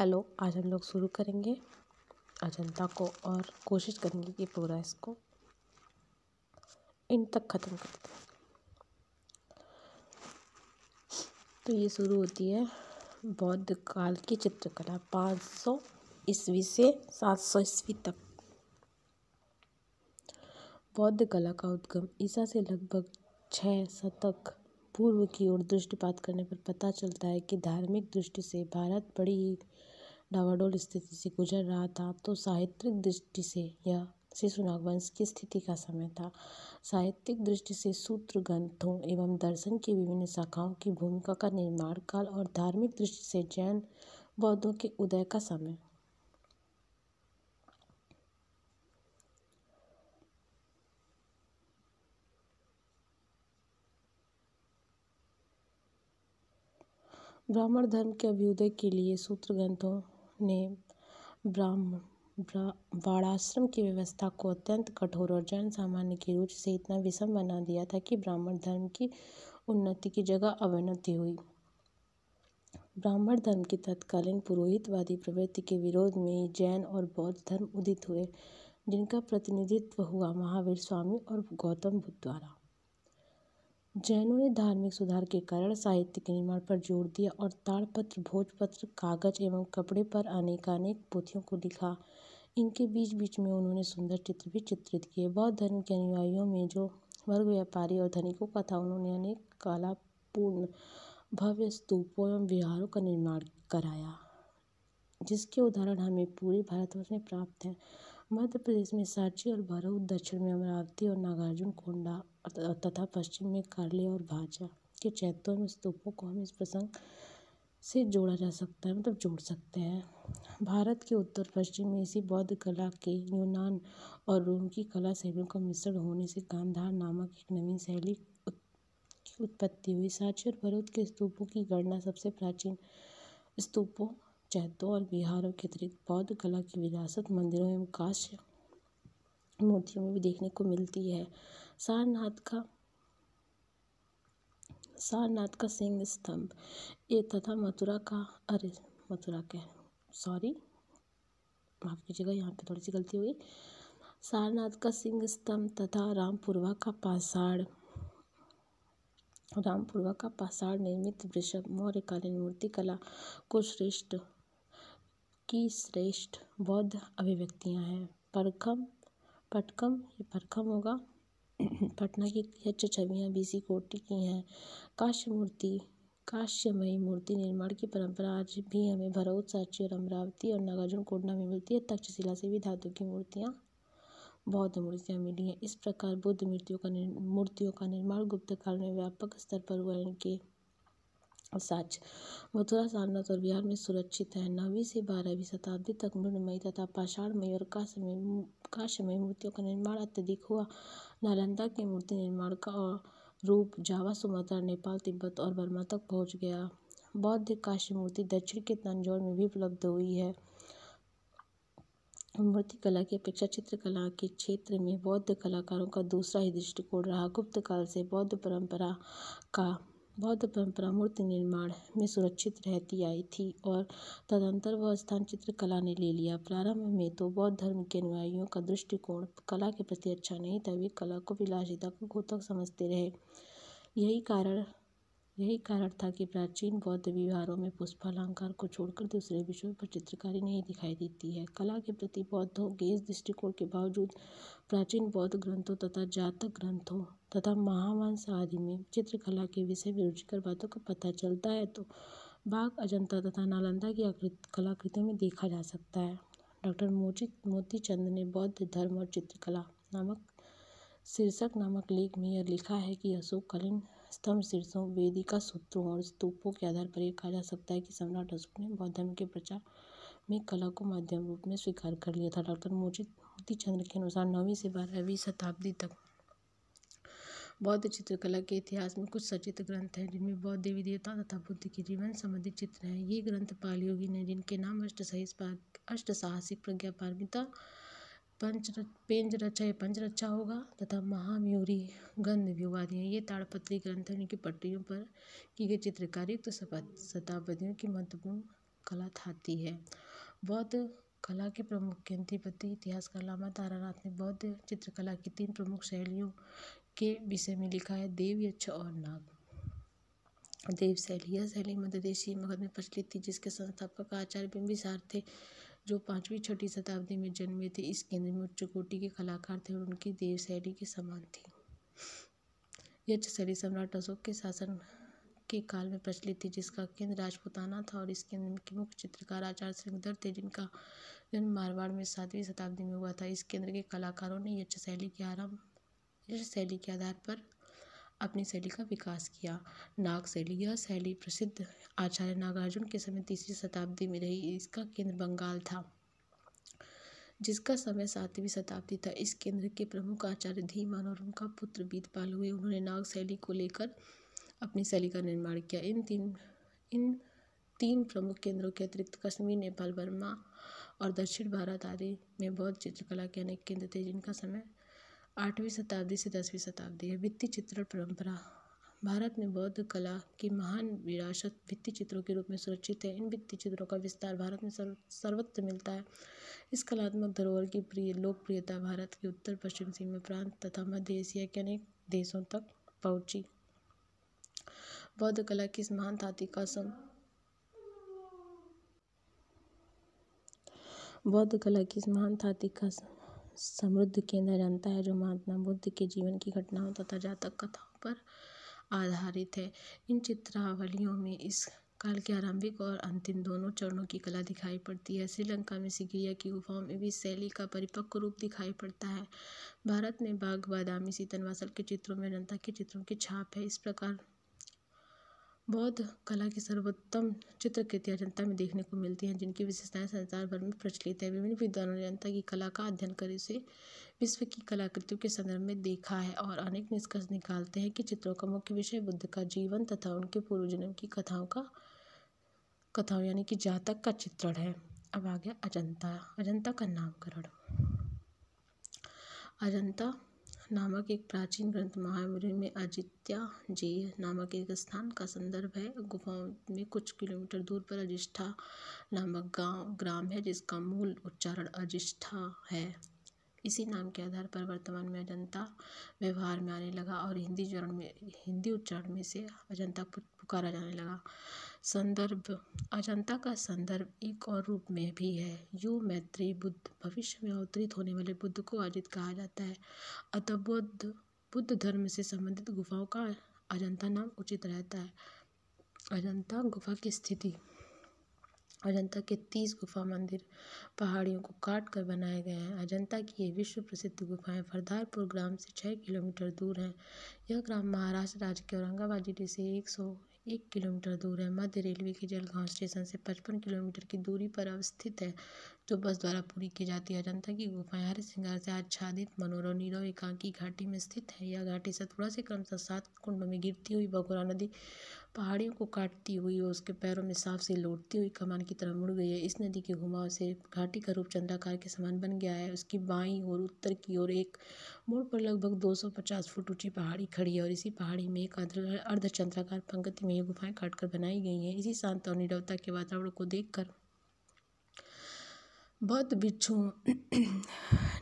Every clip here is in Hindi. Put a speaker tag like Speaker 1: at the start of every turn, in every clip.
Speaker 1: हेलो आज हम लोग शुरू करेंगे अजंता को और कोशिश करेंगे कि पूरा इसको इन तक ख़त्म कर दें तो ये शुरू होती है बौद्ध काल की चित्रकला पाँच सौ ईस्वी से सात सौ ईस्वी तक बौद्ध कला का उद्गम ईसा से लगभग छः शतक पूर्व की ओर दृष्टिपात करने पर पता चलता है कि धार्मिक दृष्टि से भारत बड़ी ही डावाडोल स्थिति से गुजर रहा था तो साहित्यिक दृष्टि से यह शिशु नागवंश की स्थिति का समय था साहित्यिक दृष्टि से सूत्र ग्रंथों एवं दर्शन की विभिन्न शाखाओं की भूमिका का निर्माण काल और धार्मिक दृष्टि से जैन बौद्धों के उदय का समय ब्राह्मण धर्म के अभ्युदय के लिए सूत्र ग्रंथों ने ब्राह्मण वाणाश्रम की व्यवस्था को अत्यंत कठोर और जन सामान्य की रुचि से इतना विषम बना दिया था कि ब्राह्मण धर्म की उन्नति की जगह अवनति हुई ब्राह्मण धर्म की तत्कालीन पुरोहितवादी प्रवृत्ति के विरोध में जैन और बौद्ध धर्म उदित हुए जिनका प्रतिनिधित्व हुआ महावीर स्वामी और गौतम बुद्ध द्वारा जैनों ने धार्मिक सुधार के कारण साहित्य के निर्माण पर जोर दिया और ताड़पत्र भोजपत्र कागज एवं कपड़े पर अनेकानेक पोथियों को लिखा इनके बीच बीच में उन्होंने सुंदर चित्र भी चित्रित किए बौद्ध धर्म के अनुयायियों में जो वर्ग व्यापारी और धनिकों का था उन्होंने अनेक कलापूर्ण भव्य स्तूपों एवं विहारों का निर्माण कराया जिसके उदाहरण हमें पूरे भारतवर्ष में प्राप्त हैं मध्य प्रदेश में सांची और भरत दक्षिण में अमरावती और नागार्जुन कोंडा तथा पश्चिम में कार्ले और भाजा के चैत्यों में स्तूपों को हम इस प्रसंग से जोड़ा जा सकता है मतलब जोड़ सकते हैं भारत के उत्तर पश्चिम में इसी बौद्ध कला के यूनान और रोम की कला शैलियों का मिश्रण होने से गांधार नामक एक नवीन शैली की उत्पत्ति हुई सांची और भरत के स्तूपों की गणना सबसे प्राचीन स्तूपों चैतों और बिहारों के अतिरिक्त बौद्ध कला की विरासत मंदिरों एवं काश मूर्तियों में भी देखने को मिलती है सारनाथ का सारनाथ का सिंह स्तंभ ये तथा मथुरा का अरे मथुरा के सॉरी माफ़ कीजिएगा यहाँ पे थोड़ी सी गलती हुई सारनाथ का सिंह स्तंभ तथा रामपुरवा का पाषाण रामपुरवा का पाषाण निर्मित वृषभ मौर्यकालीन कला को श्रेष्ठ की श्रेष्ठ बौद्ध अभिव्यक्तियाँ हैं परखम पटकम ये परखम होगा पटना की अच्छी छवियाँ बीसी कोटि की हैं काश्य मूर्ति काश्यमयी मूर्ति निर्माण की परंपरा आज भी हमें भरोत साची और अमरावती और नागार्जुन कोडना में मिलती है तक्षशिला से भी धातु की मूर्तियाँ बौद्ध मूर्तियाँ मिली हैं इस प्रकार बुद्ध मूर्तियों का मूर्तियों का निर्माण गुप्त काल में व्यापक स्तर पर हुआ इनके सच मथुरा सारनाथ और बिहार में सुरक्षित है नवीं से बारहवीं शताब्दी तक मृणमयी तथा पाषाणमयी और काशमयी काशमयी मूर्तियों का निर्माण अत्यधिक हुआ नालंदा के मूर्ति निर्माण का रूप जावा सुमात्रा नेपाल तिब्बत और बर्मा तक पहुंच गया बौद्ध काशी मूर्ति दक्षिण के तंजौर में भी उपलब्ध हुई है मूर्ति कला की अपेक्षा चित्रकला के क्षेत्र में बौद्ध कलाकारों का दूसरा ही दृष्टिकोण रहा गुप्त काल से बौद्ध परंपरा का बौद्ध परंपरा मूर्ति निर्माण में सुरक्षित रहती आई थी और तदंतर वह स्थान चित्रकला ने ले लिया प्रारंभ में तो बौद्ध धर्म के अनुयायियों का दृष्टिकोण कला के प्रति अच्छा नहीं था वे कला को विलासिता का समझते रहे यही कारण यही कारण था कि प्राचीन बौद्ध विहारों में पुष्पालंकार को छोड़कर दूसरे विषयों पर चित्रकारी नहीं दिखाई देती है कला के प्रति बौद्धों के इस दृष्टिकोण के बावजूद प्राचीन बौद्ध ग्रंथों तथा जातक ग्रंथों तथा महावंश आदि में चित्रकला के विषय में रुचिकर बातों का पता चलता है तो बाघ अजंता तथा नालंदा की कलाकृतियों में देखा जा सकता है डॉक्टर मोची मोती चंद ने बौद्ध धर्म और चित्रकला नामक शीर्षक नामक लेख में यह लिखा है कि अशोक कलिन स्तंभ शीर्षों वेदिका सूत्रों और स्तूपों के आधार पर यह कहा जा सकता है कि सम्राट अशोक ने बौद्ध धर्म के प्रचार में कला को माध्यम रूप में स्वीकार कर लिया था डॉक्टर मोचित चंद्र के अनुसार नौवीं से बारहवीं शताब्दी तक बौद्ध चित्रकला के इतिहास में कुछ सचित्र ग्रंथ हैं जिनमें बौद्ध देवी देवता तथा बुद्ध के जीवन संबंधित चित्र हैं ये ग्रंथ पाल ने जिनके नाम अष्ट सहित अष्ट साहसिक प्रज्ञा पारमिता पंच पेंज रचा ये पंच रचा होगा तथा महामयूरी गंध व्यूहारी है ये ताड़पत्री ग्रंथ की पट्टियों पर की गई चित्रकारी तो शताब्दियों की महत्वपूर्ण कला थाती है बौद्ध कला के प्रमुख केंद्रीपति इतिहासकार लामा तारानाथ ने बौद्ध चित्रकला की तीन प्रमुख शैलियों के विषय में लिखा है देव यक्ष और नाग देव शैली यह शैली मध्य देशी मगध में प्रचलित थी जिसके संस्थापक आचार्य बिंबिसार थे जो पाँचवीं छठी शताब्दी में जन्मे थे इस केंद्र में उच्च कोटि के कलाकार थे और उनकी देव शैली के समान थी यह शैली सम्राट अशोक के शासन के काल में प्रचलित थी जिसका केंद्र राजपुताना था और इस केंद्र के मुख्य चित्रकार आचार्य सिंहधर थे जिनका जन्म मारवाड़ में सातवीं शताब्दी में हुआ था इस केंद्र के कलाकारों ने यक्ष शैली के आरंभ यक्ष शैली के आधार पर अपनी शैली का विकास किया नाग शैली यह शैली प्रसिद्ध आचार्य नागार्जुन के समय तीसरी शताब्दी में रही इसका केंद्र बंगाल था जिसका समय सातवीं शताब्दी था इस केंद्र के प्रमुख आचार्य धीमान और का पुत्र बीतपाल हुए उन्होंने नाग शैली को लेकर अपनी शैली का निर्माण किया इन तीन इन तीन प्रमुख केंद्रों के अतिरिक्त कश्मीर नेपाल बर्मा और दक्षिण भारत आदि में बौद्ध चित्रकला के अनेक केंद्र थे जिनका समय आठवीं शताब्दी से दसवीं शताब्दी है भित्ति चित्र परंपरा भारत में बौद्ध कला की महान विरासत भित्ति चित्रों के रूप में सुरक्षित है इन भित्ति चित्रों का विस्तार भारत में सर्व सर्वत्र मिलता है इस कलात्मक धरोहर की प्रिय लोकप्रियता भारत के उत्तर पश्चिम सीमा प्रांत तथा मध्य एशिया के अनेक देशों तक पहुंची बौद्ध कला की इस महान ताती का सम बौद्ध कला की इस महान थाती का समृद्ध केंद्र जनता है जो महात्मा बुद्ध के जीवन की घटनाओं तथा जातक कथाओं पर आधारित है इन चित्रावलियों में इस काल के आरंभिक और अंतिम दोनों चरणों की कला दिखाई पड़ती है श्रीलंका में सिगिरिया की गुफाओं में भी शैली का परिपक्व रूप दिखाई पड़ता है भारत में बाघ बादामी सीतन वासल के चित्रों में जनता के चित्रों की छाप है इस प्रकार बौद्ध कला की सर्वोत्तम चित्रकृतियाँ जनता में देखने को मिलती हैं जिनकी विशेषताएँ संसार भर में प्रचलित है विभिन्न विद्वानों ने जनता की कला का अध्ययन कर इसे विश्व की कलाकृतियों के संदर्भ में देखा है और अनेक निष्कर्ष निकालते हैं कि चित्रों का मुख्य विषय बुद्ध का जीवन तथा उनके पूर्वजन्म की कथाओं का कथाओं यानी कि जातक का चित्रण है अब आ गया अजंता अजंता का नामकरण अजंता नामक एक प्राचीन ग्रंथ महावीर में अजित्या जी नामक एक स्थान का संदर्भ है गुफाओं में कुछ किलोमीटर दूर पर अजिष्ठा नामक गांव ग्राम है जिसका मूल उच्चारण अजिष्ठा है इसी नाम के आधार पर वर्तमान में अजंता व्यवहार में आने लगा और हिंदी चरण में हिंदी उच्चारण में से अजंता पुकारा जाने लगा संदर्भ अजंता का संदर्भ एक और रूप में भी है यो मैत्री बुद्ध भविष्य में अवतरित होने वाले बुद्ध को अजित कहा जाता है अतः बुद्ध बुद्ध धर्म से संबंधित गुफाओं का अजंता नाम उचित रहता है अजंता गुफा की स्थिति अजंता के तीस गुफा मंदिर पहाड़ियों को काट कर बनाए गए हैं अजंता की ये विश्व प्रसिद्ध गुफाएं फरदारपुर ग्राम से छः किलोमीटर दूर हैं यह ग्राम महाराष्ट्र राज्य के औरंगाबाद जिले से एक सौ एक किलोमीटर दूर है मध्य रेलवे के जलगांव स्टेशन से पचपन किलोमीटर की दूरी पर अवस्थित है जो तो बस द्वारा पूरी की जाती है अजंता की गुफाएं श्रृंगार से आच्छादित मनोरम नीरव एकांकी घाटी में स्थित है यह घाटी सतपुड़ा से क्रमशः सात कुंडों में गिरती हुई बगुरा नदी पहाड़ियों को काटती हुई और उसके पैरों में साफ से लौटती हुई कमान की तरह मुड़ गई है इस नदी के घुमाव से घाटी का रूप चंद्राकार के समान बन गया है उसकी बाई और उत्तर की ओर एक मोड़ पर लगभग 250 फुट ऊंची पहाड़ी खड़ी है और इसी पहाड़ी में एक अर्धचंद्राकार पंक्ति में ये गुफाएं काटकर बनाई गई हैं इसी शांत और निरवता के वातावरण को देखकर बौद्ध भिक्षुओं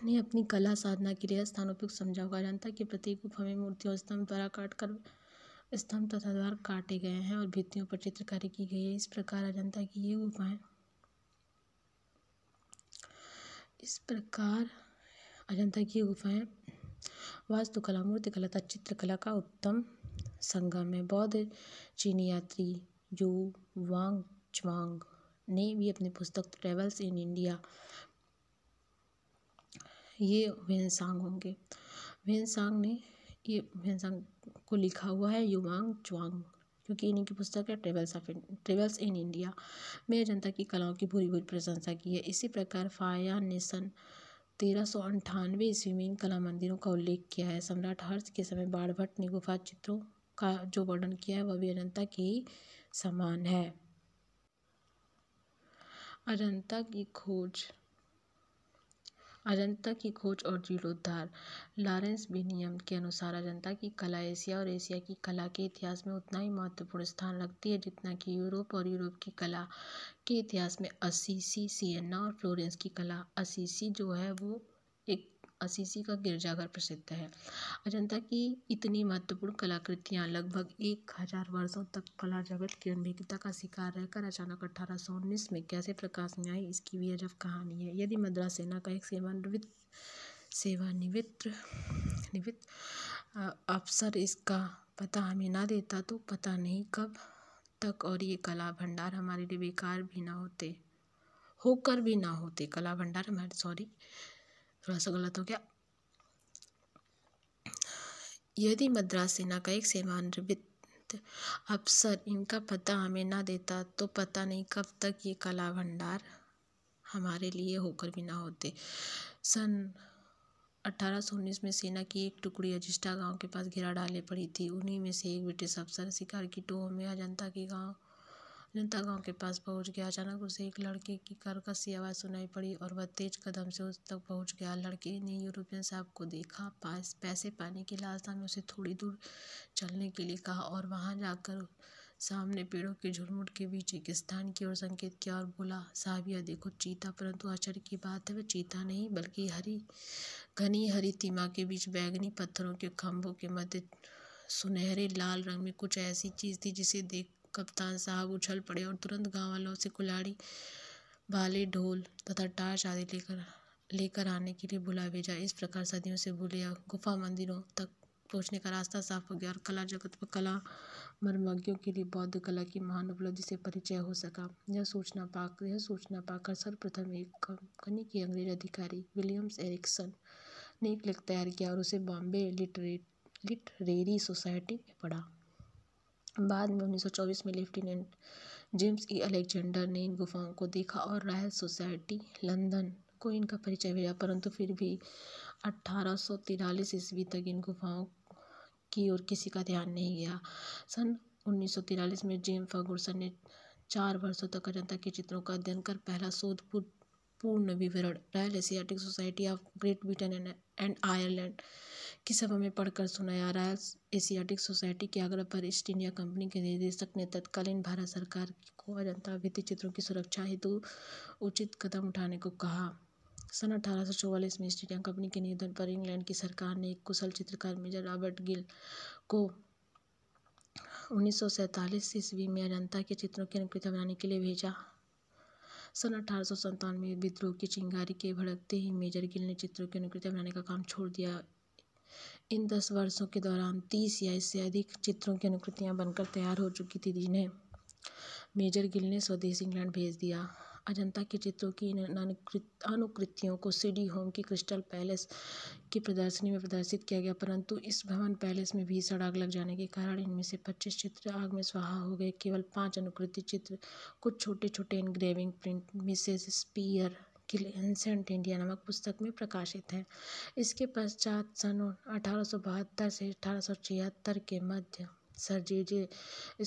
Speaker 1: ने अपनी कला साधना के लिए स्थानों पर समझा हुआ जानता की प्रत्येक गुफा में मूर्तियों स्तंभ द्वारा काट कर स्तंभ तथा द्वार काटे गए हैं और भित्तियों पर चित्रकारी की गई है इस प्रकार अजंता की ये गुफाएं इस प्रकार अजंता की गुफाएं वास्तुकला मूर्तिकला तथा चित्रकला का उत्तम संगम है बौद्ध चीनी यात्री यू वांग च्वांग ने भी अपनी पुस्तक ट्रेवल्स इन इंडिया ये वेंसांग होंगे वेंसांग ने ये वेंसांग को लिखा हुआ है युवांग चुआंग क्योंकि इन्हीं की पुस्तक है travels of travels in India में जनता की कलाओं की भूरी भूरी प्रशंसा की है इसी प्रकार फाया ने सन तेरह सौ अंठानवे ईस्वी में इन कला मंदिरों का उल्लेख किया है सम्राट हर्ष के समय बाढ़ भट्ट ने गुफा चित्रों का जो वर्णन किया है वह भी अनंता के समान है अजंता की खोज अजंता की खोज और जीर्णोद्धार लॉरेंस बिनियम के अनुसार अजंता की कला एशिया और एशिया की कला के इतिहास में उतना ही महत्वपूर्ण स्थान रखती है जितना कि यूरोप और यूरोप की कला के इतिहास में असीसी सियना और फ्लोरेंस की कला असीसी जो है वो असीसी का गिरजाघर प्रसिद्ध है अजंता की इतनी महत्वपूर्ण कलाकृतियाँ लगभग एक हज़ार वर्षों तक कला जगत की अनभिज्ञता का शिकार रहकर अचानक अठारह सौ उन्नीस में कैसे प्रकाश में आई इसकी भी अजब कहानी है यदि मद्रास सेना का एक सेवानिवृत्त सेवानिवृत्त निवृत्त अफसर इसका पता हमें ना देता तो पता नहीं कब तक और ये कला भंडार हमारे लिए बेकार भी ना होते होकर भी ना होते कला भंडार हमारे सॉरी थोड़ा सा गलत हो गया यदि मद्रास सेना का एक सेवानिवृत्त अफसर इनका पता हमें ना देता तो पता नहीं कब तक ये कला भंडार हमारे लिए होकर भी ना होते सन अठारह में सेना की एक टुकड़ी अजिस्टा गांव के पास घिरा डाले पड़ी थी उन्हीं में से एक ब्रिटिश अफसर शिकार की टोह में अजंता के गांव जनता गांव के पास पहुंच गया अचानक उसे एक लड़के की कर्कश सी आवाज़ सुनाई पड़ी और वह तेज कदम से उस तक पहुंच गया लड़के ने यूरोपियन साहब को देखा पास पैसे पाने की लालसा में उसे थोड़ी दूर चलने के लिए कहा और वहां जाकर सामने पेड़ों के झुरमुट के बीच एक स्थान की ओर संकेत किया और बोला साहब यह देखो चीता परंतु आश्चर्य की बात है वह चीता नहीं बल्कि हरी घनी हरी तीमा के बीच बैगनी पत्थरों के खम्भों के मध्य सुनहरे लाल रंग में कुछ ऐसी चीज़ थी जिसे देख कप्तान साहब उछल पड़े और तुरंत गाँव वालों से कुल्हाड़ी भाले ढोल तथा टार्च आदि लेकर लेकर आने के लिए बुला भेजा इस प्रकार सदियों से बुलिया गुफा मंदिरों तक पहुँचने का रास्ता साफ हो गया और कला जगत पर कला मर्मज्ञों के लिए बौद्ध कला की महान उपलब्धि से परिचय हो सका यह सूचना पाकर यह सूचना पाकर सर्वप्रथम एक कंपनी के अंग्रेज अधिकारी विलियम्स एरिक्सन ने एक लिख तैयार किया और उसे बॉम्बे लिटरेट लिटरेरी सोसाइटी में पढ़ा बाद में 1924 में लेफ्टिनेंट जेम्स ई अलेक्जेंडर ने इन गुफाओं को देखा और रॉयल सोसाइटी लंदन को इनका परिचय भेजा परंतु फिर भी अट्ठारह ईस्वी तक इन गुफाओं की ओर किसी का ध्यान नहीं गया सन 1943 में जेम फर्गूसन ने चार वर्षों तक अजंता के चित्रों का अध्ययन कर पहला शोध पूर्ण विवरण Royal Asiatic Society of Great Britain and Ireland कि सब हमें पढ़कर सुनाया है एशियाटिक सोसाइटी के आग्रह पर ईस्ट इंडिया कंपनी के निदेशक ने तत्कालीन भारत सरकार को अजंता भित्ति चित्रों की सुरक्षा हेतु उचित कदम उठाने को कहा सन अठारह सौ चौवालीस में ईस्ट इंडिया कंपनी के निधन पर इंग्लैंड की सरकार ने एक कुशल चित्रकार मेजर रॉबर्ट गिल को उन्नीस सौ ईस्वी में अजंता के चित्रों की अनुकृति बनाने के लिए भेजा सन अठारह सौ में विद्रोह की चिंगारी के भड़कते ही मेजर गिल ने चित्रों की अनुकृति बनाने का काम छोड़ दिया इन दस वर्षों के दौरान तीस या इससे अधिक चित्रों की अनुकृतियाँ बनकर तैयार हो चुकी थी जिन्हें मेजर गिल ने स्वदेश इंग्लैंड भेज दिया अजंता के चित्रों की इन अनुकृतियों को सिडी होम की क्रिस्टल पैलेस की प्रदर्शनी में प्रदर्शित किया गया परंतु इस भवन पैलेस में भी आग लग जाने के कारण इनमें से पच्चीस चित्र आग में स्वाहा हो गए केवल पाँच अनुकृति चित्र कुछ छोटे छोटे engraving print Mrs Speir ancient India नामक पुस्तक में प्रकाशित है इसके पश्चात सन अठारह सौ बहत्तर से अठारह सौ छिहत्तर के मध्य Sir J J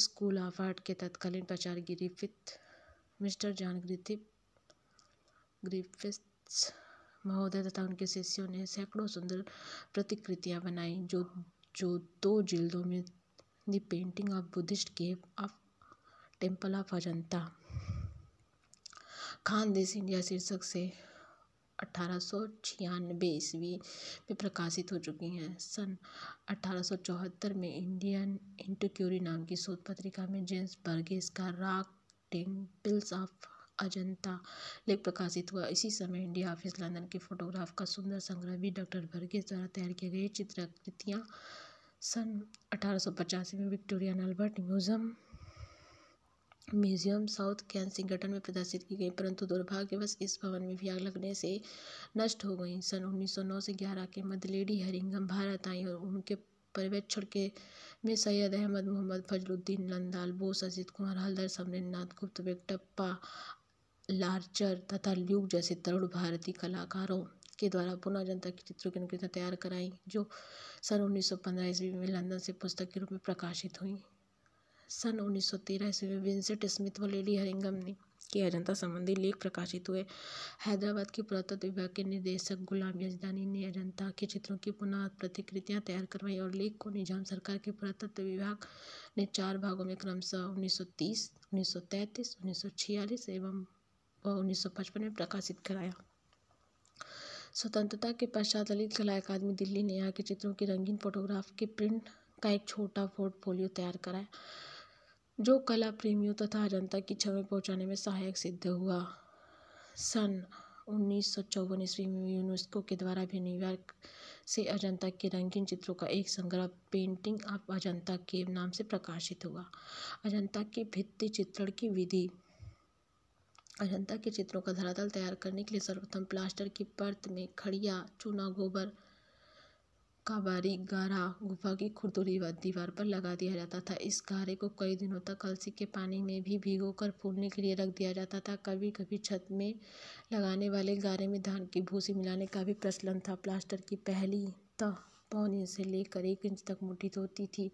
Speaker 1: school of art के तत्कालीन प्राचार्य Griffith mister John Griffith Griffiths महोदय तथा उनके शिष्यों ने सैकड़ों सुंदर प्रतिकृतियां बनाई जो जो दो जिल्दों में the painting of Buddhist cave of temple of Ajanta Khandesh India शीर्षक से अठारह सौ छियानवे ईस्वी में प्रकाशित हो चुकी हैं सन अठारह सौ चौहत्तर में इंडियन इंटक्यूरी नाम की शोध पत्रिका में जेम्स बर्गेस का राक टेम्पल्स ऑफ अजंता लेख प्रकाशित हुआ इसी समय इंडिया ऑफिस लंदन के फोटोग्राफ का सुंदर संग्रह भी डॉक्टर बर्गेस द्वारा तैयार किए गए चित्रकृतियाँ सन अठारह में Victoria Albert museum museum South Kensington में प्रदर्शित की गई परंतु दुर्भाग्यवश इस भवन में भी आग लगने से नष्ट हो गई सन उन्नीस सौ नौ से ग्यारह के मध्य लेडी हरिंगम भारत आई और उनके पर्यवेक्षण के में सैयद अहमद मोहम्मद फजलुद्दीन नंदाल बोस अजीत कुमार हलदर समरेंद्रनाथ गुप्त वेगटप्पा लार्चर तथा ल्यूक जैसे तरुण भारतीय कलाकारों के द्वारा पुनः जनता की चित्रों की तैयार कराई जो सन 1915 सौ ईस्वी में लंदन से पुस्तक के रूप में प्रकाशित हुई सन उन्नीस सौ तेरह ईस्वी में विंसेंट स्मिथ व लेडी हरिंगम ने की अजंता संबंधी लेख प्रकाशित हुए हैदराबाद के पुरातत्व विभाग के निदेशक गुलाम यजदानी ने अजंता के चित्रों की पुनः प्रतिकृतियां तैयार करवाई और लेख को निजाम सरकार के पुरातत्व विभाग ने चार भागों में क्रमशः उन्नीस सौ तीस उन्नीस सौ तैंतीस उन्नीस सौ छियालीस एवं उन्नीस सौ पचपन में प्रकाशित कराया स्वतंत्रता के पश्चात ललित कला अकादमी दिल्ली ने यहाँ के चित्रों की रंगीन फोटोग्राफ के प्रिंट का एक छोटा पोर्टफोलियो तैयार कराया जो कला प्रेमियों तथा जनता की छवि पहुंचाने में सहायक सिद्ध हुआ सन उन्नीस सौ चौवन ईस्वी में यूनेस्को के द्वारा भी न्यूयॉर्क से अजंता के रंगीन चित्रों का एक संग्रह पेंटिंग ऑफ अजंता के नाम से प्रकाशित हुआ अजंता के भित्ति चित्रण की विधि अजंता के चित्रों का धरातल तैयार करने के लिए सर्वप्रथम प्लास्टर की परत में खड़िया चूना गोबर का बारी गारा गुफा की खुरदुरी दीवार पर लगा दिया जाता था इस गारे को कई दिनों तक कलसी के पानी में भी भिगोकर फूलने के लिए रख दिया जाता था कभी कभी छत में लगाने वाले गारे में धान की भूसी मिलाने का भी प्रचलन था प्लास्टर की पहली तह पौने से लेकर एक इंच तक मोटी होती थी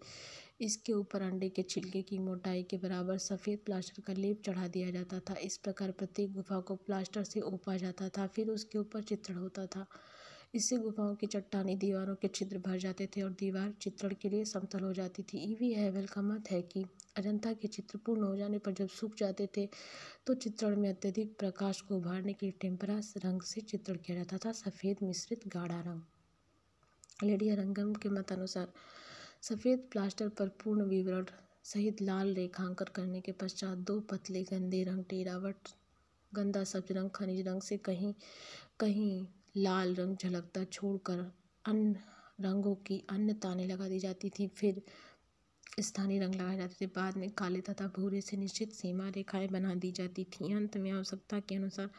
Speaker 1: इसके ऊपर अंडे के छिलके की मोटाई के बराबर सफ़ेद प्लास्टर का लेप चढ़ा दिया जाता था इस प्रकार प्रत्येक गुफा को प्लास्टर से ओपा जाता था फिर उसके ऊपर चित्रण होता था इससे गुफाओं की चट्टानी दीवारों के छिद्र भर जाते थे और दीवार चित्रण के लिए समतल हो जाती थी ई वी हैवेल का मत है कि अजंता के चित्र पूर्ण हो जाने पर जब सूख जाते थे तो चित्रण में अत्यधिक प्रकाश को उभारने के लिए टेम्परा रंग से चित्रण किया जाता था सफ़ेद मिश्रित गाढ़ा रंग लेडिया रंगम के मत अनुसार सफ़ेद प्लास्टर पर पूर्ण विवरण सहित लाल रेखांकन करने के पश्चात दो पतले गंदे रंग टेरावट गंदा सब्ज रंग खनिज रंग से कहीं कहीं लाल रंग झलकता छोड़कर अन्य रंगों की अन्य ताने लगा दी जाती थी फिर स्थानीय रंग लगाए जाते थे बाद में काले तथा भूरे से निश्चित सीमा रेखाएँ बना दी जाती थीं अंत में आवश्यकता के अनुसार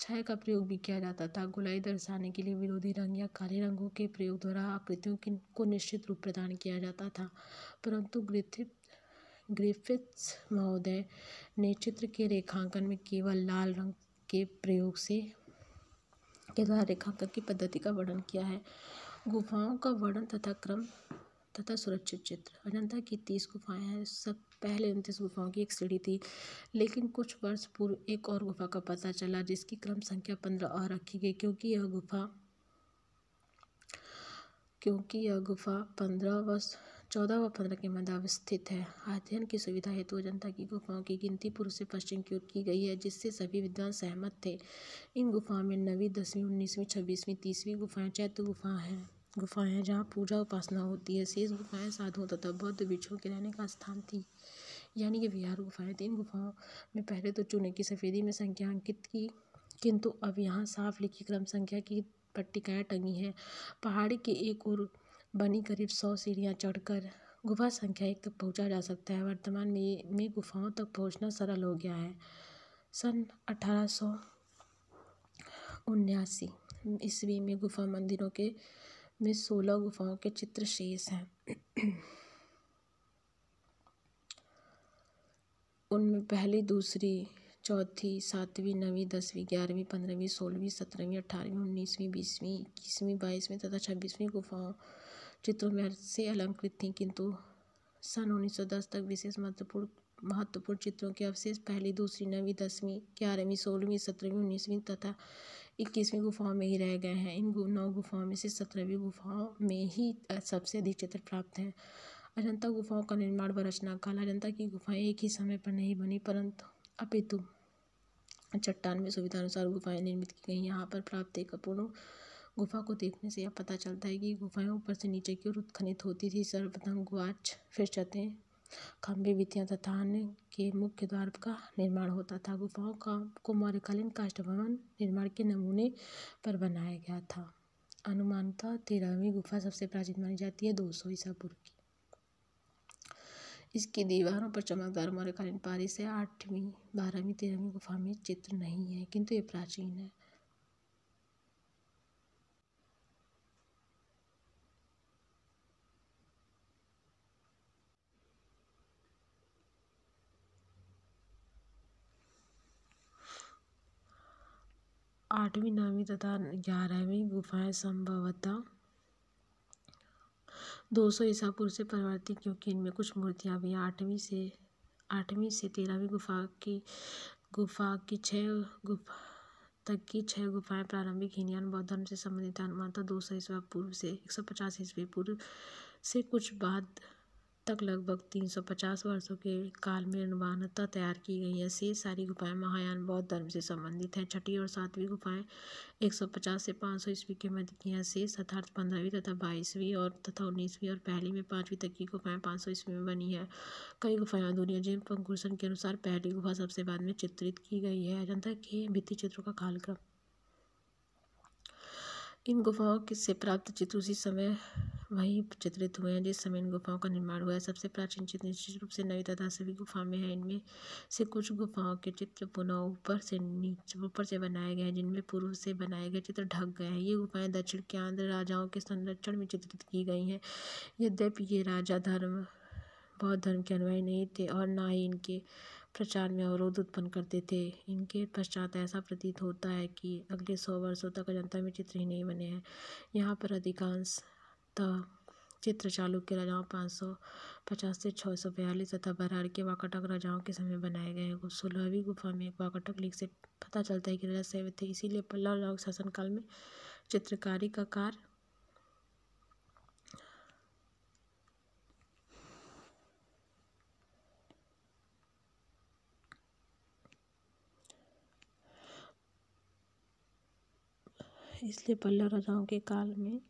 Speaker 1: छाया का प्रयोग भी किया जाता था गुलाई दर्शाने के लिए विरोधी रंग या काले रंगों के प्रयोग द्वारा आकृतियों की को निश्चित रूप प्रदान किया जाता था परंतु ग्रिथित ग्रिफिथ्स महोदय ने चित्र के रेखांकन में केवल लाल रंग के प्रयोग से के द्वारा रेखांकन की पद्धति का वर्णन किया है गुफाओं का वर्णन तथा क्रम तथा सुरक्षित चित्र अजंता की तीस गुफाएं हैं सब पहले उनतीस गुफाओं की एक सीढ़ी थी लेकिन कुछ वर्ष पूर्व एक और गुफा का पता चला जिसकी क्रम संख्या पंद्रह और रखी गई क्योंकि यह गुफा क्योंकि यह गुफा पंद्रह वर्ष चौदह व पंद्रह के मध्य अवस्थित है अध्ययन की सुविधा हेतु जनता की गुफाओं की गिनती पूर्व से पश्चिम की ओर की गई है जिससे सभी विद्वान सहमत थे इन गुफाओं में नवीं दसवीं उन्नीसवीं छब्बीसवीं तीसवीं गुफाएं चैत्य गुफा हैं गुफाएं हैं जहाँ पूजा उपासना होती है शेष गुफाएं साधुओं तथा बौद्ध बिछुओं के रहने का स्थान थी यानी कि विहार गुफाएं थी इन गुफाओं में पहले तो चूने की सफ़ेदी में संख्या अंकित की किंतु अब यहाँ साफ लिखी क्रम संख्या की पट्टिकाएँ टंगी हैं पहाड़ी के एक और बनी करीब सौ सीढ़ियाँ चढ़कर गुफा संख्या एक तक पहुँचा जा सकता है वर्तमान में में गुफाओं तक पहुँचना सरल हो गया है सन अठारह सौ उन्यासी ईस्वी में गुफा मंदिरों के में सोलह गुफाओं के चित्र शेष हैं उनमें पहली दूसरी चौथी सातवीं नवीं दसवीं ग्यारहवीं पंद्रहवीं सोलहवीं सत्रहवीं अठारहवीं उन्नीसवीं बीसवीं इक्कीसवीं बाईसवीं तथा छब्बीसवीं गुफाओं चित्रों में से अलंकृत थीं किंतु सन उन्नीस सौ दस तक विशेष महत्वपूर्ण महत्वपूर्ण चित्रों के अवशेष पहली दूसरी नवीं दसवीं ग्यारहवीं सोलहवीं सत्रहवीं उन्नीसवीं तथा इक्कीसवीं गुफाओं में ही रह गए हैं इन नौ गुफाओं में से सत्रहवीं गुफाओं में ही सबसे अधिक चित्र प्राप्त हैं अजंता गुफाओं का निर्माण व रचना काल अजंता की गुफाएं एक ही समय पर नहीं बनी परंतु अपितु चट्टान में सुविधानुसार गुफाएं निर्मित की गई यहाँ पर प्राप्त एक अपूर्ण गुफा को देखने से यह पता चलता है कि गुफाएं ऊपर से नीचे की ओर उत्खनित होती थी सर्वप्रथम गुआच फिर छतें खम्भे वित्तियाँ तथा अन्य के मुख्य द्वार का निर्माण होता था गुफाओं का को मौर्यकालीन काष्ठ भवन निर्माण के नमूने पर बनाया गया था अनुमानता तेरहवीं गुफा सबसे प्राचीन मानी जाती है दो सौ ईसा पूर्व की इसकी दीवारों पर चमकदार मौर्यकालीन पारी से आठवीं बारहवीं तेरहवीं गुफा में चित्र नहीं है किंतु ये प्राचीन है आठवीं नौवीं तथा ग्यारहवीं गुफाएँ संभवतः दो सौ ईसा पूर्व से परिवर्तित क्योंकि इनमें कुछ मूर्तियाँ भी आठवीं से आठवीं से तेरहवीं गुफा की गुफा की छः गुफा तक की छह गुफाएं प्रारंभिक हीनयान बौद्ध धर्म से संबंधित अनुमानता दो सौ ईसा पूर्व से एक सौ पचास ईस्वी पूर्व से कुछ बाद तक लगभग तीन सौ पचास वर्षों के काल में अनुमानता तैयार की गई है शेष सारी गुफाएं महायान बौद्ध धर्म से संबंधित हैं छठी और सातवीं गुफाएं एक सौ पचास से पाँच सौ ईस्वी के मध्य की हैं शेष अर्थात पंद्रहवीं तथा बाईसवीं और तथा उन्नीसवीं और पहली में पाँचवीं तक की गुफाएं पाँच सौ ईस्वी में बनी है कई गुफाएं अधूरी हैं जिन पंकुशन के अनुसार पहली गुफा सबसे बाद में चित्रित की गई है अजंता के भित्ति चित्रों का कालक्रम इन गुफाओं से प्राप्त चित्र उसी समय वही चित्रित हुए हैं जिस समय इन गुफाओं का निर्माण हुआ है सबसे प्राचीन चित्र निश्चित रूप से नई तथा सभी गुफा में है इनमें से कुछ गुफाओं के चित्र पुनः ऊपर से नीचे ऊपर से बनाए गए हैं जिनमें पूर्व से बनाए गए चित्र ढक गए हैं ये गुफाएं दक्षिण के आंध्र राजाओं के संरक्षण में चित्रित की गई हैं यद्यपि ये राजा धर्म बौद्ध धर्म के अनुयायी नहीं थे और ना ही इनके प्रचार में अवरोध उत्पन्न करते थे इनके पश्चात ऐसा प्रतीत होता है कि अगले सौ वर्षों तक अजंता में चित्र ही नहीं बने हैं यहाँ पर अधिकांश तो चित्र चालुक्य राजाओं पाँच सौ पचास से छः सौ बयालीस तथा बरार के वाकटक राजाओं के समय बनाए गए हैं सोलहवीं गुफा में वाकटक लिख से पता चलता है कि राजा सैव थे इसीलिए पल्लव के शासनकाल में चित्रकारी का कार्य इसलिए पल्लव राजाओं के काल में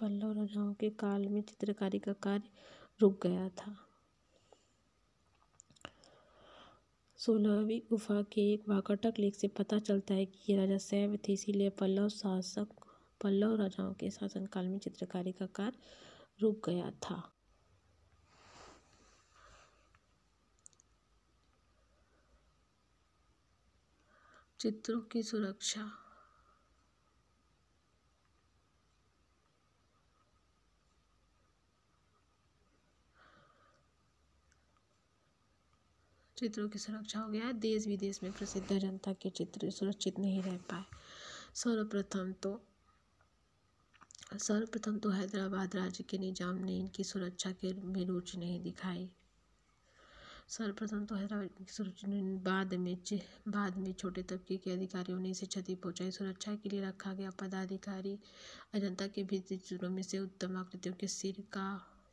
Speaker 1: पल्लव राजाओं के काल में चित्रकारी का कार्य रुक गया था सोलहवीं गुफा के एक वाकटक लेख से पता चलता है कि ये राजा सैव थे इसीलिए पल्लव शासक पल्लव राजाओं के शासनकाल में चित्रकारी का कार्य रुक गया था चित्रों की सुरक्षा चित्रों की सुरक्षा हो गया देश विदेश में प्रसिद्ध जनता के चित्र सुरक्षित नहीं रह पाए सर्वप्रथम तो सर्वप्रथम तो हैदराबाद राज्य के निजाम ने इनकी सुरक्षा के में रुचि नहीं दिखाई सर्वप्रथम तो हैदराबाद बाद में बाद में छोटे तबके के अधिकारियों ने इसे क्षति पहुंचाई सुरक्षा के लिए रखा गया पदाधिकारी अजंता के भीतर चित्रों में से उत्तम आकृतियों के सिर का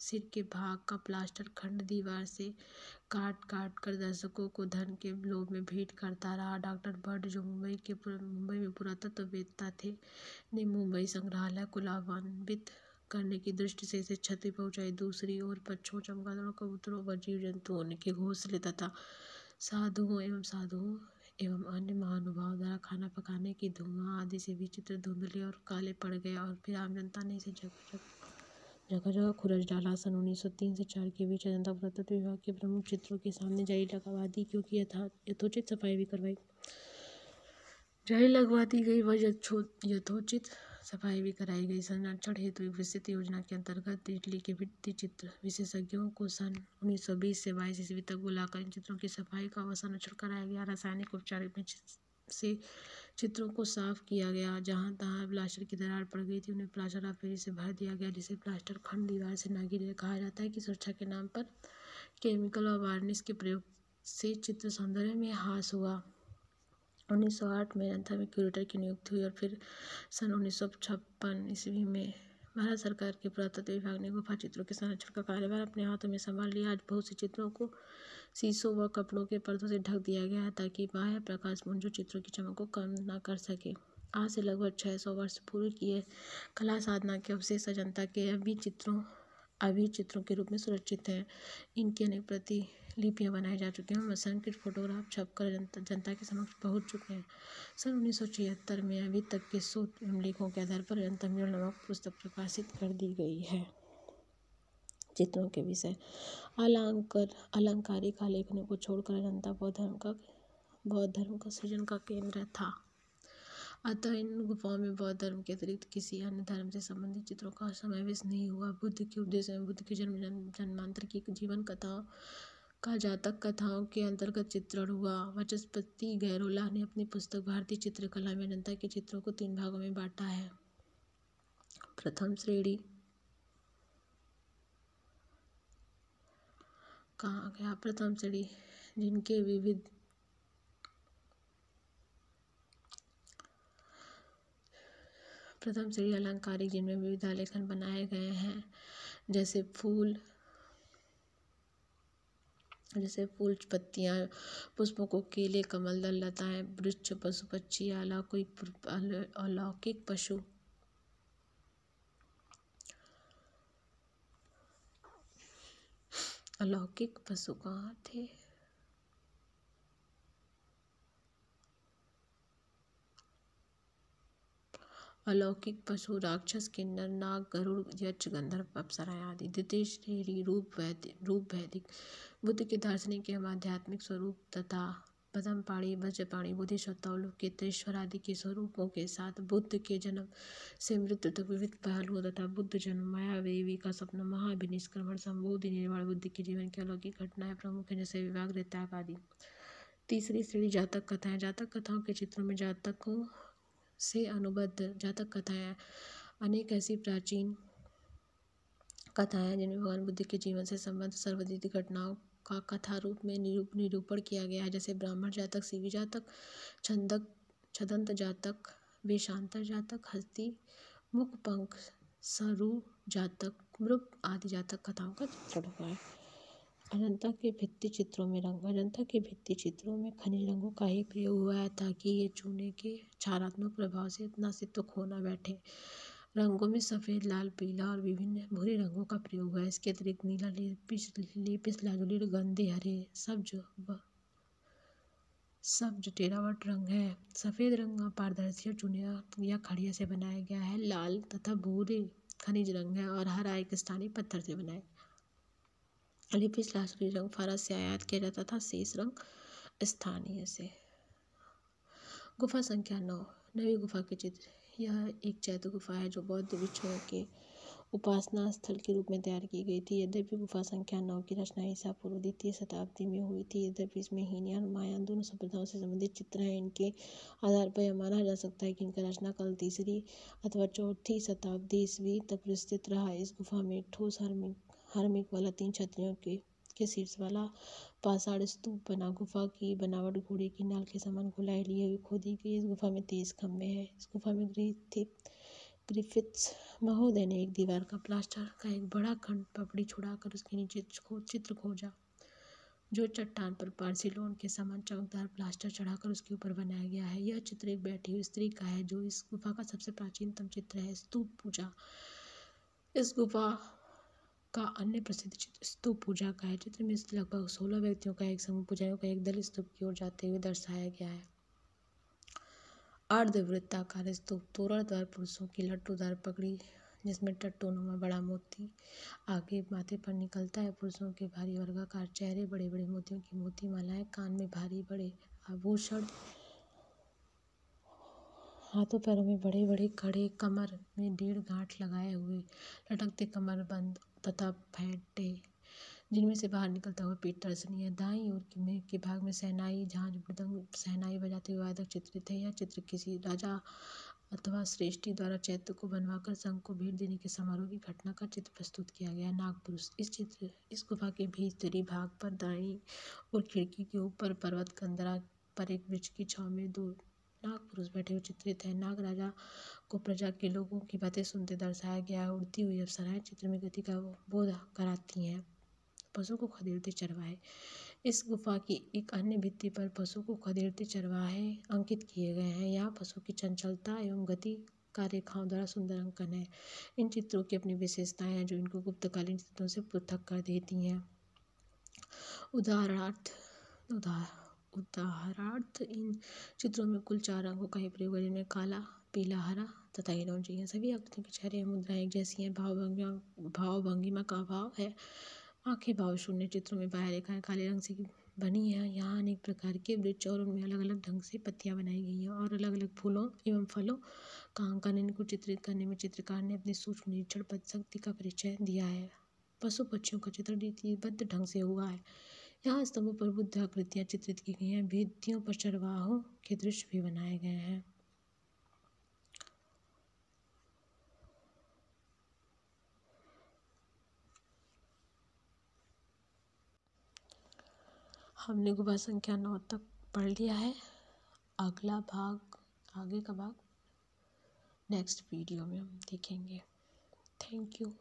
Speaker 1: सिर के भाग का प्लास्टर खंड दीवार से काट काट कर दर्शकों को धन के लोभ में भेंट करता रहा डॉक्टर भट्ट जो मुंबई के मुंबई में पुरातत्ववेत्ता थे ने मुंबई संग्रहालय को लाभान्वित करने की दृष्टि से इसे क्षति पहुंचाई दूसरी ओर पक्षों चमगादड़ों कबूतरों व जीव जंतुओं के घोंसले तथा साधुओं एवं साधुओं एवं अन्य महानुभाव द्वारा खाना पकाने की धुआं आदि से विचित्र धुंधले और काले पड़ गए और फिर आम जनता ने इसे जगह जगह जगह जगह खुरज डाला सन उन्नीस सौ तीन से चार के बीच अजंता पुरातत्व विभाग के प्रमुख चित्रों के सामने जाली लगवा दी क्योंकि यथा यथोचित सफाई भी करवाई जाली लगवा दी गई वह यथोचित सफाई भी कराई गई संरक्षण हेतु तो विस्तृत योजना के अंतर्गत दिल्ली के वित्तीय चित्र विशेषज्ञों को सन उन्नीस सौ बीस से बाईस ईस्वी तक बुलाकर इन चित्रों की सफाई का व संरक्षण कराया गया रासायनिक उपचार में से चित्रों को साफ किया गया जहाँ तहाँ प्लास्टर की दरार पड़ गई थी उन्हें प्लास्टर ऑफ पेरिस से भर दिया गया जिसे प्लास्टर खंड दीवार से ना गिरे कहा जाता है कि सुरक्षा के नाम पर केमिकल और वार्निश के प्रयोग से चित्र सौंदर्य में हास हुआ 1908 में जनता में क्यूरेटर की नियुक्ति हुई और फिर सन उन्नीस ईस्वी में भारत सरकार के पुरातत्व विभाग ने गुफा चित्रों के संरक्षण का कार्यभार अपने हाथों में संभाल लिया आज बहुत से चित्रों को शीशों व कपड़ों के पर्दों से ढक दिया गया है ताकि बाह्य प्रकाश मुंजो चित्रों की चमक को कम ना कर सके आज से लगभग छः सौ वर्ष पूर्व किए कला साधना के अवशेष अजंता के अभी चित्रों अभी चित्रों के रूप में सुरक्षित हैं इनके अनेक प्रति लिपियाँ बनाई जा चुकी हैं और असंख्य फोटोग्राफ छपकर जनता जनता के समक्ष पहुँच चुके हैं सन उन्नीस सौ छिहत्तर में अभी तक के सौ लेखों के आधार पर अंतमिल नामक पुस्तक प्रकाशित कर दी गई है चित्रों के विषय अलंकार अलंकारिक आलेखनों को छोड़कर जनता बौद्ध धर्म का बौद्ध धर्म का सृजन का केंद्र था अतः इन गुफाओं में बौद्ध धर्म के अतिरिक्त किसी अन्य धर्म से संबंधित चित्रों का समावेश नहीं हुआ बुद्ध के उद्देश्य में बुद्ध के जन्म जन्मांतर की जीवन कथा का जातक कथाओं के अंतर्गत चित्रण हुआ वचस्पति गैरोला ने अपनी पुस्तक भारतीय चित्रकला में अनंता के चित्रों को तीन भागों में बांटा है प्रथम श्रेणी कहा गया प्रथम श्रेणी जिनके विविध प्रथम श्रेणी अलंकारिक जिनमें विविध आलेखन बनाए गए हैं जैसे फूल जैसे फूल पत्तियाँ पुष्पों को केले कमल दल लताएँ वृक्ष पशु पक्षी अलौकिक अलौकिक पशु अलौकिक पशु कहाँ थे अलौकिक पशु राक्षस किन्नर नाग गरुड़ यक्ष गंधर्व अप्सरा आदि द्वितीय श्रेणी रूप वैदिक रूप वैदिक बुद्ध के दार्शनिक एवं आध्यात्मिक स्वरूप तथा पदमपाणी वज्रपाणी के त्रेश्वर आदि के स्वरूपों के साथ बुद्ध के जन्म से मृत्यु तक विविध पहलुओं तथा बुद्ध जन्म माया देवी का सपना महाभिनिष्क्रमण संबोधि निर्माण बुद्ध के जीवन की अलौकिक घटनाएं प्रमुख है जैसे विवाह रेताग आदि तीसरी श्रेणी जातक कथाएं जातक कथाओं के चित्रों में जातकों से अनुबद्ध जातक कथाएं अनेक ऐसी प्राचीन कथाएं जिनमें भगवान बुद्ध के जीवन से संबंध सर्वाधिक घटनाओं का कथा रूप में निरूप निरूपण किया गया है जैसे ब्राह्मण जातक शिवी जातक छंदक छदंत जातक वेशांतर जातक हस्ती मुख पंख सरु जातक मृग आदि जातक कथाओं का चित्रण हुआ है अजंता के भित्ति चित्रों में रंग अजंता के भित्ति चित्रों में खनिज रंगों का ही प्रयोग हुआ है ताकि ये चूने के चारात्मक प्रभाव से इतना से तो खोना बैठे रंगों में सफ़ेद लाल पीला और विभिन्न भूरे रंगों का प्रयोग है इसके अतिरिक्त नीला लेपिस लाजुली गंदे हरे सब जो सब टेरावट रंग है सफ़ेद रंग पारदर्शी और चुनिया या खड़िया से बनाया गया है लाल तथा भूरे खनिज रंग है और हरा एक स्थानीय पत्थर से बनाया लिपिस लाजुली रंग फारस से आयात किया जाता था शेष रंग स्थानीय से गुफा संख्या नौ नवी गुफा के चित्र यह एक जादू गुफा है जो बौद्ध भिक्षुओं के उपासना स्थल के रूप में तैयार की गई थी यद्यपि गुफा संख्या नौ की रचना ईसा पूर्व द्वितीय शताब्दी में हुई थी यद्यपि इसमें और मायान दोनों सभ्यताओं से संबंधित चित्र हैं इनके आधार पर यह माना जा सकता है कि इनका रचना कल तीसरी अथवा चौथी शताब्दी ईस्वी तक विस्तृत रहा इस गुफा में ठोस हार्मिक हार्मिक वाला तीन छत्रियों के के शीर्ष वाला पाषाण स्तूप बना गुफा की बनावट घोड़े की नाल के समान गोलाई लिए हुए खोदी गई इस गुफा में तेज खम्भे हैं इस गुफा में ग्रीथित ग्रिफिथ्स महोदय ने एक दीवार का प्लास्टर का एक बड़ा खंड पपड़ी छुड़ाकर उसके नीचे चित्र खोजा जो चट्टान पर पार्सिलोन के समान चमकदार प्लास्टर चढ़ाकर उसके ऊपर बनाया गया है यह चित्र एक बैठी हुई स्त्री का है जो इस गुफा का सबसे प्राचीनतम चित्र है स्तूप पूजा इस गुफा का अन्य प्रसिद्ध चित्र स्तूप पूजा का है चित्र में लगभग सोलह व्यक्तियों का एक समूह पूजारियों का एक दल स्तूप की ओर जाते हुए दर्शाया गया है अर्धवृत्ताकार स्तूप तोरण द्वार पुरुषों की लट्टू द्वार पगड़ी जिसमें नुमा बड़ा मोती आगे माथे पर निकलता है पुरुषों के भारी वर्गाकार चेहरे बड़े बड़े मोतियों की मोती मालाएं कान में भारी बड़े आभूषण हाथों पैरों में बड़े बड़े कड़े कमर में डेढ़ गांठ लगाए हुए लटकते कमर बंद तथा फैटे जिनमें से बाहर निकलता हुआ पेट दर्शनीय दाई और में के भाग में सहनाई झांझ मृदंग सहनाई बजाते हुए वादक चित्रित है यह चित्र किसी राजा अथवा श्रेष्ठी द्वारा चैत्य को बनवाकर संघ को भेंट देने के समारोह की घटना का चित्र प्रस्तुत किया गया नागपुरुष इस चित्र इस गुफा के भीतरी भाग पर दाई और खिड़की के ऊपर पर्वत कंदरा पर एक वृक्ष की छाव में दो नाग पुरुष बैठे हुए चित्रित है नाग राजा को प्रजा के लोगों की बातें सुनते दर्शाया गया है उड़ती हुई अप्सराएं चित्र में गति का बोध कराती हैं पशु को खदेड़ते चरवाहे इस गुफा की एक अन्य भित्ति पर पशु को खदेड़ते चरवाहे अंकित किए गए हैं यहाँ पशु की चंचलता एवं गति का रेखाओं द्वारा सुंदर अंकन है इन चित्रों की अपनी विशेषताएं हैं जो इनको गुप्तकालीन चित्रों से पृथक कर देती हैं उदाहरणार्थ उदाहरण उदाहरणार्थ इन चित्रों में कुल चार रंगों का ही प्रयोग है जिनमें काला पीला हरा तथा हिरौंजी है सभी आकृतियों के चेहरे मुद्रा एक जैसी हैं भाव भंगिमा भाव भंगिमा का भाव है आंखें भाव शून्य चित्रों में बाहर रेखाएं काले रंग से बनी है यहाँ अनेक प्रकार के वृक्ष और उनमें अलग अलग ढंग से पत्तियाँ बनाई गई हैं और अलग अलग फूलों एवं फलों का अंकन इनको चित्रित करने में चित्रकार ने अपनी सूक्ष्म निरीक्षण पद शक्ति का परिचय दिया है पशु पक्षियों का चित्र रीतिबद्ध ढंग से हुआ है यहाँ स्तंभों पर बुद्ध आकृतियाँ चित्रित की गई हैं भित्तियों पर चरवाहों के दृश्य भी बनाए गए हैं हमने गुबा संख्या नौ तक पढ़ लिया है अगला भाग आगे का भाग नेक्स्ट वीडियो में हम देखेंगे थैंक यू